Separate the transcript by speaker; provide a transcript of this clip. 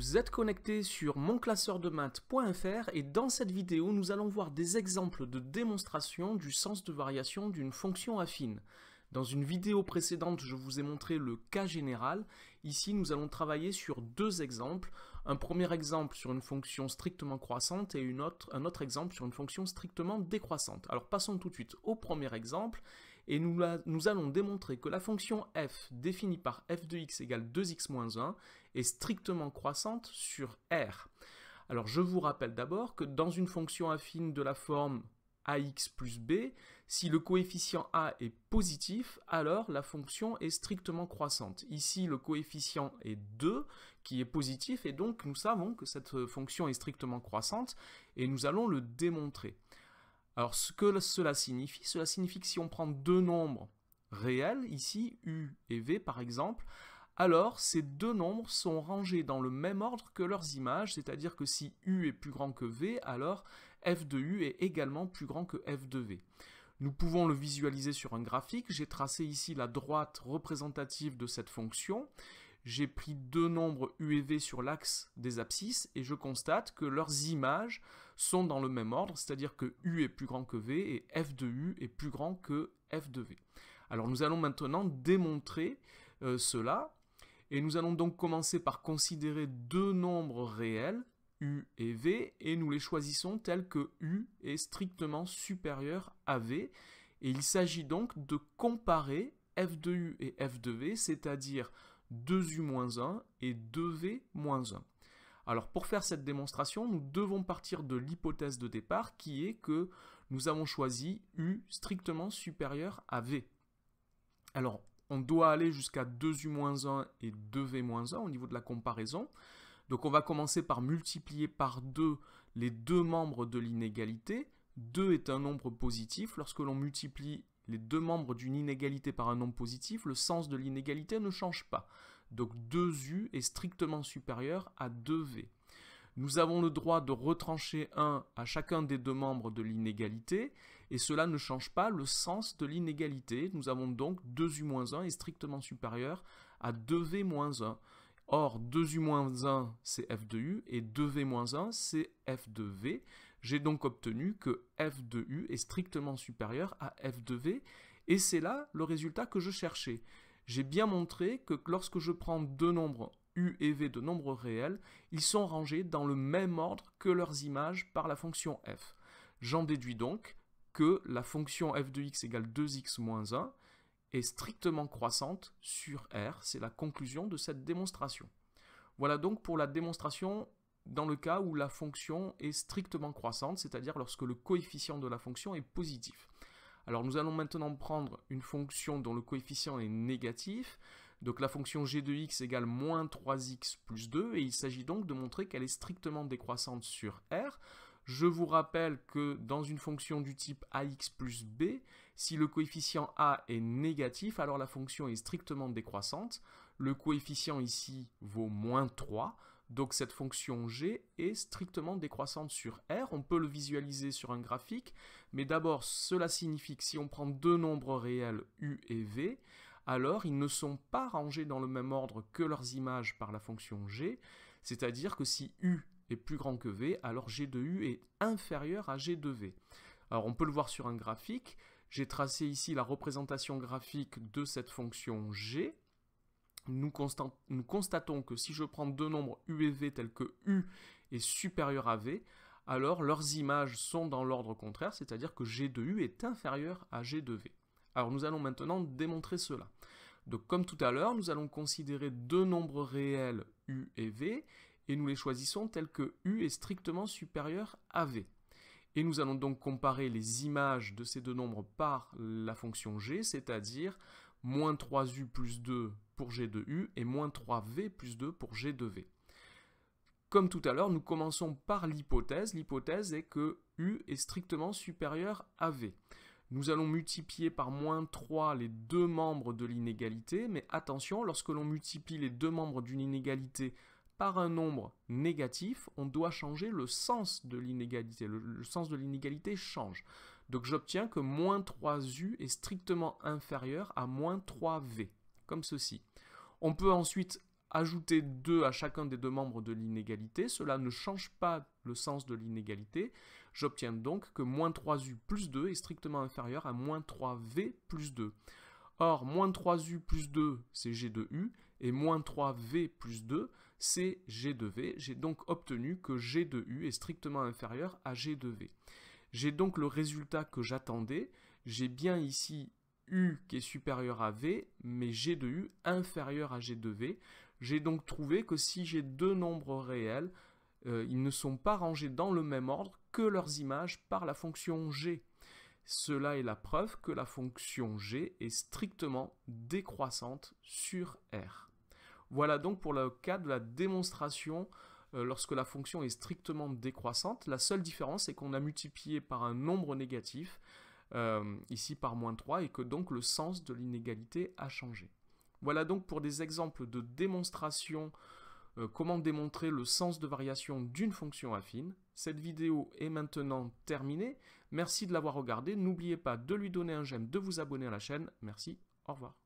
Speaker 1: vous êtes connecté sur monclasseurdemath.fr et dans cette vidéo, nous allons voir des exemples de démonstration du sens de variation d'une fonction affine. Dans une vidéo précédente, je vous ai montré le cas général. Ici, nous allons travailler sur deux exemples. Un premier exemple sur une fonction strictement croissante et un autre exemple sur une fonction strictement décroissante. Alors passons tout de suite au premier exemple et nous, allons démontrer que la fonction f définie par f de x égale 2x-1 moins est strictement croissante sur R. Alors je vous rappelle d'abord que dans une fonction affine de la forme ax plus b, si le coefficient a est positif, alors la fonction est strictement croissante. Ici, le coefficient est 2, qui est positif, et donc nous savons que cette fonction est strictement croissante, et nous allons le démontrer. Alors ce que cela signifie, cela signifie que si on prend deux nombres réels, ici U et V par exemple, alors ces deux nombres sont rangés dans le même ordre que leurs images, c'est-à-dire que si U est plus grand que V, alors f de U est également plus grand que f de V. Nous pouvons le visualiser sur un graphique, j'ai tracé ici la droite représentative de cette fonction, j'ai pris deux nombres u et v sur l'axe des abscisses et je constate que leurs images sont dans le même ordre, c'est-à-dire que U est plus grand que V et F de U est plus grand que F de V. Alors nous allons maintenant démontrer euh, cela et nous allons donc commencer par considérer deux nombres réels U et V, et nous les choisissons tels que U est strictement supérieur à V. Et il s'agit donc de comparer F de U et F de V, c'est-à-dire 2u-1 et 2v-1. Alors pour faire cette démonstration, nous devons partir de l'hypothèse de départ qui est que nous avons choisi u strictement supérieur à v. Alors on doit aller jusqu'à 2u-1 et 2v-1 au niveau de la comparaison. Donc on va commencer par multiplier par 2 les deux membres de l'inégalité. 2 est un nombre positif. Lorsque l'on multiplie les deux membres d'une inégalité par un nombre positif, le sens de l'inégalité ne change pas. Donc 2u est strictement supérieur à 2v. Nous avons le droit de retrancher 1 à chacun des deux membres de l'inégalité, et cela ne change pas le sens de l'inégalité. Nous avons donc 2u-1 est strictement supérieur à 2v-1. Or, 2u-1, c'est f de u, et 2v-1, c'est f de v. J'ai donc obtenu que f de u est strictement supérieur à f de v, et c'est là le résultat que je cherchais. J'ai bien montré que lorsque je prends deux nombres u et v de nombres réels, ils sont rangés dans le même ordre que leurs images par la fonction f. J'en déduis donc que la fonction f de x égale 2x moins 1 est strictement croissante sur R. C'est la conclusion de cette démonstration. Voilà donc pour la démonstration dans le cas où la fonction est strictement croissante, c'est-à-dire lorsque le coefficient de la fonction est positif. Alors nous allons maintenant prendre une fonction dont le coefficient est négatif, donc la fonction g de x égale moins 3x plus 2, et il s'agit donc de montrer qu'elle est strictement décroissante sur R. Je vous rappelle que dans une fonction du type ax plus b, si le coefficient a est négatif, alors la fonction est strictement décroissante. Le coefficient ici vaut moins 3, donc cette fonction g est strictement décroissante sur r, on peut le visualiser sur un graphique, mais d'abord cela signifie que si on prend deux nombres réels u et v, alors ils ne sont pas rangés dans le même ordre que leurs images par la fonction g, c'est-à-dire que si u est plus grand que v, alors g de u est inférieur à g de v. Alors on peut le voir sur un graphique, j'ai tracé ici la représentation graphique de cette fonction g, nous, constatons que si je prends deux nombres U et V tels que U est supérieur à V, alors leurs images sont dans l'ordre contraire, c'est-à-dire que G de U est inférieur à G de V. Alors nous allons maintenant démontrer cela. Donc comme tout à l'heure, nous allons considérer deux nombres réels U et V, et nous les choisissons tels que U est strictement supérieur à V. Et nous allons donc comparer les images de ces deux nombres par la fonction g, c'est-à-dire moins 3u plus 2 pour g de u et moins 3v plus 2 pour g de v Comme tout à l'heure, nous commençons par l'hypothèse. L'hypothèse est que u est strictement supérieur à v. Nous allons multiplier par moins 3 les deux membres de l'inégalité, mais attention, lorsque l'on multiplie les deux membres d'une inégalité par un nombre négatif, on doit changer le sens de l'inégalité. le, sens de l'inégalité change. Donc j'obtiens que moins 3u est strictement inférieur à moins 3v, comme ceci. On peut ensuite ajouter 2 à chacun des deux membres de l'inégalité, cela ne change pas le sens de l'inégalité. J'obtiens donc que moins 3u plus 2 est strictement inférieur à moins 3v plus 2. Or, moins 3u plus 2, c'est g g2u u, et moins 3v plus 2, c'est g g2v v. J'ai donc obtenu que g g2u u est strictement inférieur à g g2v v. J'ai donc le résultat que j'attendais. J'ai bien ici U qui est supérieur à V, mais G de U inférieur à G de V. J'ai donc trouvé que si j'ai deux nombres réels, euh, ils ne sont pas rangés dans le même ordre que leurs images par la fonction G. Cela est la preuve que la fonction G est strictement décroissante sur R. Voilà donc pour le cas de la démonstration euh, lorsque la fonction est strictement décroissante. La seule différence, est qu'on a multiplié par un nombre négatif, euh, ici par moins 3, et que donc le sens de l'inégalité a changé. Voilà donc pour des exemples de démonstration euh, comment démontrer le sens de variation d'une fonction affine. Cette vidéo est maintenant terminée. Merci de l'avoir regardée. N'oubliez pas de lui donner un j'aime, de vous abonner à la chaîne. Merci, au revoir.